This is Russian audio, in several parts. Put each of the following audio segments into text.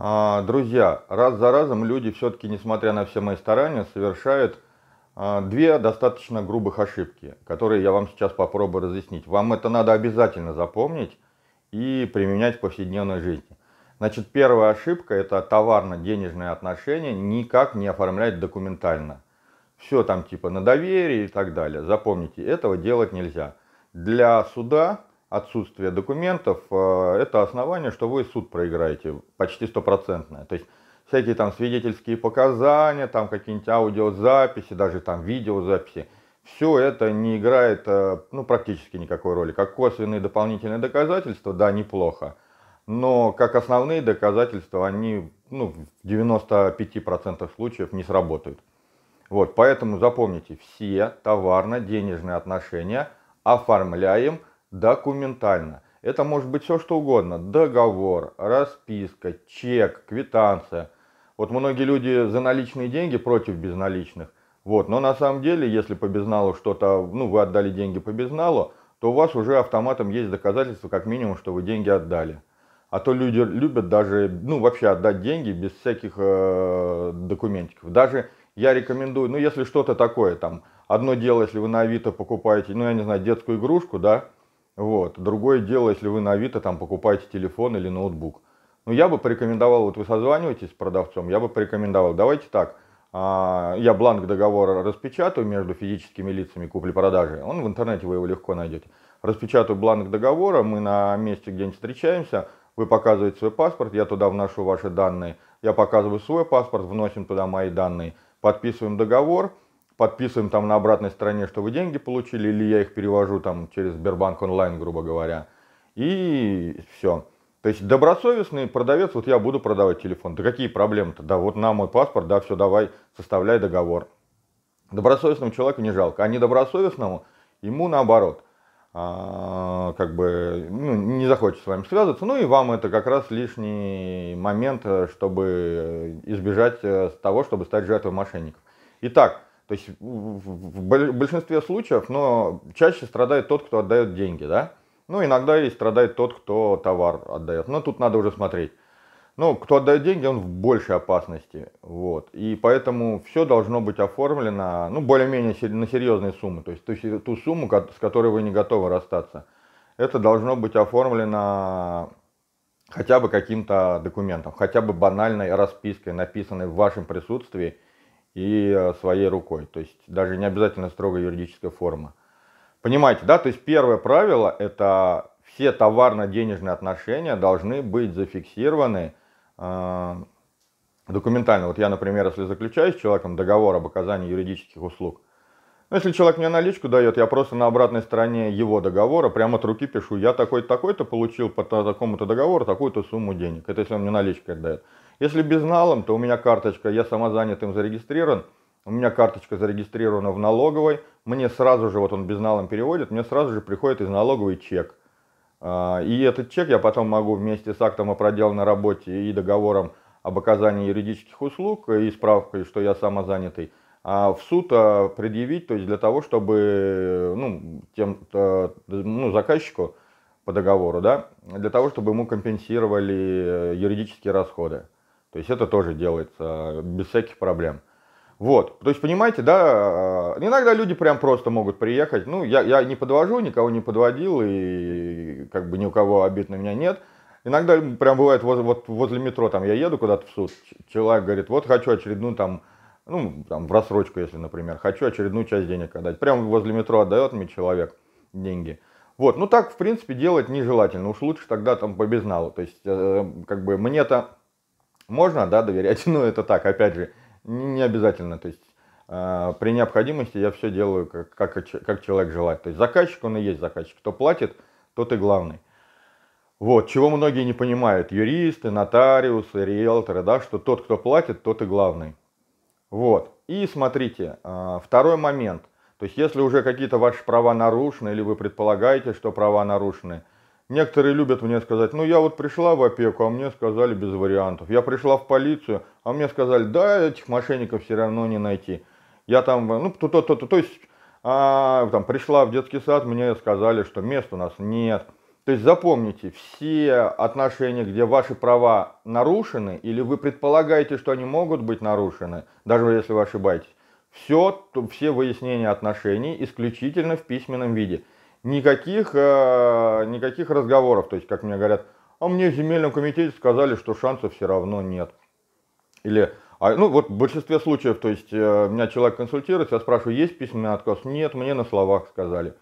А, друзья, раз за разом люди все-таки, несмотря на все мои старания, совершают а, две достаточно грубых ошибки, которые я вам сейчас попробую разъяснить. Вам это надо обязательно запомнить и применять в повседневной жизни. Значит, первая ошибка – это товарно-денежные отношения никак не оформлять документально. Все там типа на доверие и так далее. Запомните, этого делать нельзя. Для суда отсутствие документов, э, это основание, что вы суд проиграете почти стопроцентное. То есть всякие там свидетельские показания, там какие-нибудь аудиозаписи, даже там видеозаписи, все это не играет э, ну, практически никакой роли. Как косвенные дополнительные доказательства, да, неплохо, но как основные доказательства они ну, в 95% случаев не сработают. Вот, поэтому запомните, все товарно-денежные отношения оформляем – документально. Это может быть все что угодно. Договор, расписка, чек, квитанция. Вот многие люди за наличные деньги против безналичных. Вот, но на самом деле, если по безналу что-то, ну, вы отдали деньги по безналу, то у вас уже автоматом есть доказательство, как минимум, что вы деньги отдали. А то люди любят даже, ну, вообще отдать деньги без всяких э, документиков. Даже я рекомендую, ну, если что-то такое, там, одно дело, если вы на Авито покупаете, ну, я не знаю, детскую игрушку, да, вот. Другое дело, если вы на Авито там покупаете телефон или ноутбук. Ну, я бы порекомендовал, вот вы созваниваетесь с продавцом, я бы порекомендовал, давайте так, а, я бланк договора распечатаю между физическими лицами купли-продажи, он в интернете вы его легко найдете. Распечатаю бланк договора, мы на месте где-нибудь встречаемся, вы показываете свой паспорт, я туда вношу ваши данные, я показываю свой паспорт, вносим туда мои данные, подписываем договор – подписываем там на обратной стороне, что вы деньги получили, или я их перевожу там через Сбербанк онлайн, грубо говоря. И все. То есть добросовестный продавец, вот я буду продавать телефон. Да какие проблемы-то? Да вот на мой паспорт, да все, давай, составляй договор. Добросовестному человеку не жалко, а недобросовестному ему наоборот. А, как бы ну, не захочет с вами связываться. Ну и вам это как раз лишний момент, э, чтобы избежать э, того, чтобы стать жертвой мошенников. Итак, то есть в большинстве случаев, но чаще страдает тот, кто отдает деньги, да? Ну, иногда и страдает тот, кто товар отдает. Но тут надо уже смотреть. Ну, кто отдает деньги, он в большей опасности. Вот. И поэтому все должно быть оформлено, ну, более-менее на серьезные суммы. То есть, то есть ту сумму, с которой вы не готовы расстаться. Это должно быть оформлено хотя бы каким-то документом, хотя бы банальной распиской, написанной в вашем присутствии – и э, своей рукой. То есть даже не обязательно строго юридическая форма. Понимаете, да? То есть первое правило – это все товарно-денежные отношения должны быть зафиксированы э, документально. Вот я, например, если заключаю с человеком договор об оказании юридических услуг, но ну, если человек мне наличку дает, я просто на обратной стороне его договора прямо от руки пишу, я такой-то, такой-то получил по такому-то договору такую-то сумму денег. Это если он мне наличкой дает. Если безналом, то у меня карточка, я самозанятым зарегистрирован, у меня карточка зарегистрирована в налоговой, мне сразу же, вот он безналом переводит, мне сразу же приходит из налоговой чек. А, и этот чек я потом могу вместе с актом о проделанной работе и договором об оказании юридических услуг и справкой, что я самозанятый, а в суд а, предъявить, то есть для того, чтобы ну, тем, ну, заказчику по договору, да, для того, чтобы ему компенсировали э, юридические расходы. То есть это тоже делается э, без всяких проблем. Вот, то есть понимаете, да, э, иногда люди прям просто могут приехать. Ну, я, я не подвожу, никого не подводил, и как бы ни у кого обид на меня нет. Иногда прям бывает вот, вот возле метро, там я еду куда-то в суд, человек говорит, вот хочу очередную там, ну, там в рассрочку, если, например, хочу очередную часть денег отдать. Прям возле метро отдает мне человек деньги. Вот, ну так, в принципе, делать нежелательно. Уж лучше тогда там по безналу. То есть, э, как бы мне-то можно, да, доверять, но ну, это так, опять же, не обязательно, то есть э, при необходимости я все делаю, как, как, как человек желает. То есть заказчик, он и есть заказчик. Кто платит, тот и главный. Вот, чего многие не понимают, юристы, нотариусы, риэлторы, да, что тот, кто платит, тот и главный. Вот, и смотрите, а, второй момент. То есть, если уже какие-то ваши права нарушены, или вы предполагаете, что права нарушены – Некоторые любят мне сказать, ну я вот пришла в опеку, а мне сказали без вариантов. Я пришла в полицию, а мне сказали, да, этих мошенников все равно не найти. Я там, ну то, то, то, то, то есть, а, там, пришла в детский сад, мне сказали, что места у нас нет. То есть запомните, все отношения, где ваши права нарушены, или вы предполагаете, что они могут быть нарушены, даже если вы ошибаетесь, все, все выяснения отношений исключительно в письменном виде – никаких, э, никаких разговоров. То есть, как мне говорят, а мне в земельном комитете сказали, что шансов все равно нет. Или, а, ну вот в большинстве случаев, то есть, э, меня человек консультирует, я спрашиваю, есть письменный отказ? Нет, мне на словах сказали.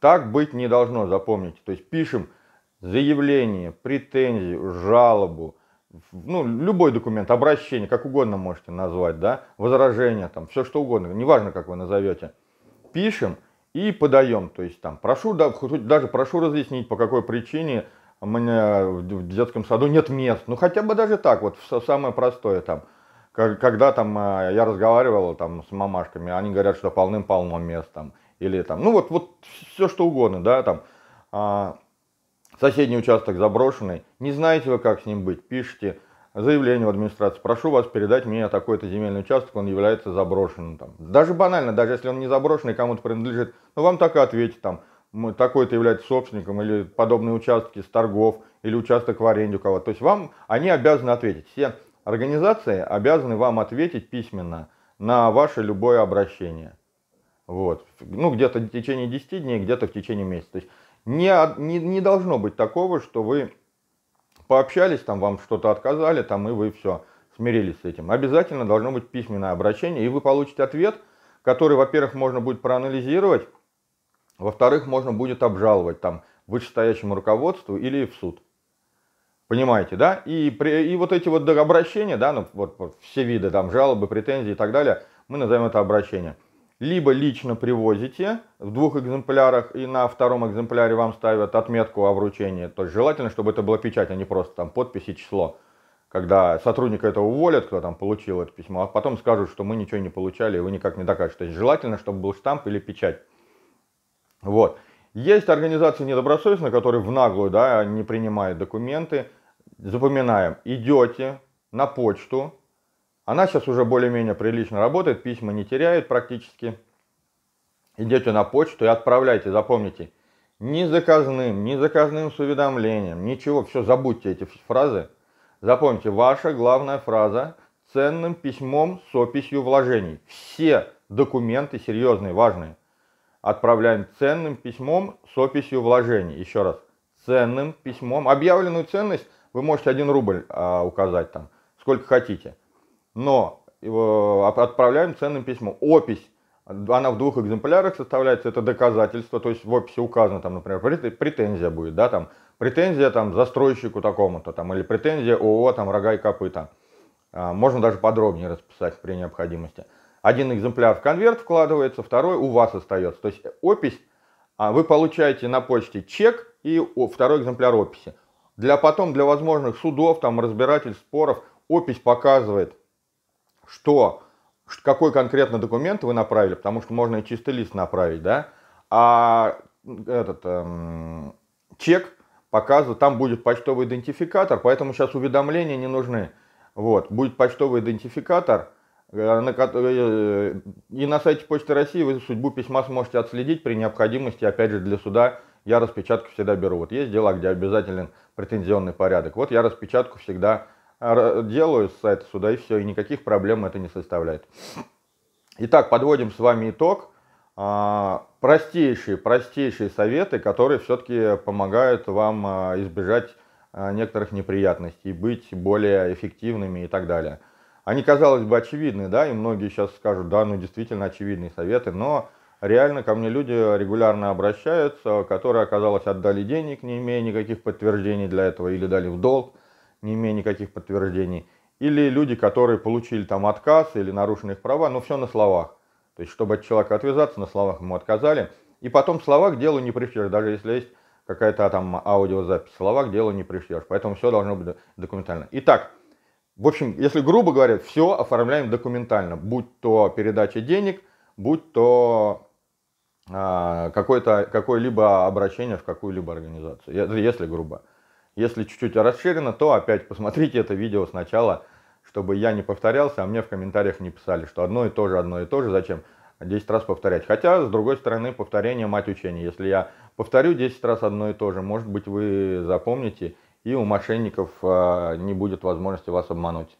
Так быть не должно, запомните. То есть, пишем заявление, претензию, жалобу, ну, любой документ, обращение, как угодно можете назвать, да, возражение, там, все что угодно, неважно, как вы назовете. Пишем, и подаем. То есть там прошу, даже прошу разъяснить, по какой причине у меня в детском саду нет мест. Ну хотя бы даже так, вот самое простое там. Когда там а, я разговаривал там с мамашками, они говорят, что полным-полно мест там. Или там, ну вот, вот все что угодно, да, там. А, соседний участок заброшенный, не знаете вы, как с ним быть, пишите заявление в администрацию. Прошу вас передать мне такой-то земельный участок, он является заброшенным. Там. Даже банально, даже если он не заброшенный, кому-то принадлежит, ну вам так и ответить там, такой-то является собственником, или подобные участки с торгов, или участок в аренде у кого-то. То есть вам, они обязаны ответить. Все организации обязаны вам ответить письменно на ваше любое обращение. Вот. Ну, где-то в течение 10 дней, где-то в течение месяца. То есть не, не, не должно быть такого, что вы пообщались, там вам что-то отказали, там и вы все, смирились с этим. Обязательно должно быть письменное обращение, и вы получите ответ, который, во-первых, можно будет проанализировать, во-вторых, можно будет обжаловать там вышестоящему руководству или в суд. Понимаете, да? И, при, и вот эти вот обращения, да, ну вот, вот все виды, там жалобы, претензии и так далее, мы назовем это обращение либо лично привозите в двух экземплярах и на втором экземпляре вам ставят отметку о вручении. То есть желательно, чтобы это была печать, а не просто там подпись и число. Когда сотрудника этого уволят, кто там получил это письмо, а потом скажут, что мы ничего не получали, и вы никак не докажете. То есть желательно, чтобы был штамп или печать. Вот. Есть организации недобросовестные, которые в наглую да, не принимают документы. Запоминаем, идете на почту, она сейчас уже более-менее прилично работает, письма не теряет практически. Идете на почту и отправляйте, запомните, ни заказным, ни заказным с уведомлением, ничего, все, забудьте эти фразы. Запомните, ваша главная фраза ценным письмом с описью вложений. Все документы серьезные, важные. Отправляем ценным письмом с описью вложений. Еще раз. Ценным письмом. Объявленную ценность вы можете 1 рубль а, указать там, сколько хотите но э, отправляем ценным письмом. Опись, она в двух экземплярах составляется, это доказательство, то есть в описи указано, там, например, претензия будет, да, там, претензия там застройщику такому-то, там, или претензия ООО, там, рога и копыта. А, можно даже подробнее расписать при необходимости. Один экземпляр в конверт вкладывается, второй у вас остается. То есть опись, а, вы получаете на почте чек и второй экземпляр описи. Для потом, для возможных судов, там, разбирательств, споров, опись показывает, что, какой конкретно документ вы направили, потому что можно и чистый лист направить, да, а этот эм, чек показывает, там будет почтовый идентификатор, поэтому сейчас уведомления не нужны. Вот, будет почтовый идентификатор, э, э, и на сайте Почты России вы судьбу письма сможете отследить при необходимости, опять же, для суда я распечатку всегда беру. Вот есть дела, где обязателен претензионный порядок. Вот я распечатку всегда беру делаю с сайта сюда и все, и никаких проблем это не составляет. Итак, подводим с вами итог. А, простейшие, простейшие советы, которые все-таки помогают вам а, избежать а, некоторых неприятностей, быть более эффективными и так далее. Они, казалось бы, очевидны, да, и многие сейчас скажут, да, ну действительно очевидные советы, но реально ко мне люди регулярно обращаются, которые, оказалось, отдали денег, не имея никаких подтверждений для этого, или дали в долг, не имея никаких подтверждений, или люди, которые получили там отказ или нарушены их права, но все на словах. То есть, чтобы от человека отвязаться, на словах ему отказали. И потом словах делу не пришьешь, даже если есть какая-то там аудиозапись. Словах делу не пришьешь, поэтому все должно быть документально. Итак, в общем, если грубо говоря, все оформляем документально, будь то передача денег, будь то а, какое то какое либо обращение в какую-либо организацию, если грубо. Если чуть-чуть расширено, то опять посмотрите это видео сначала, чтобы я не повторялся, а мне в комментариях не писали, что одно и то же, одно и то же, зачем 10 раз повторять. Хотя, с другой стороны, повторение мать учения. Если я повторю 10 раз одно и то же, может быть, вы запомните, и у мошенников а, не будет возможности вас обмануть.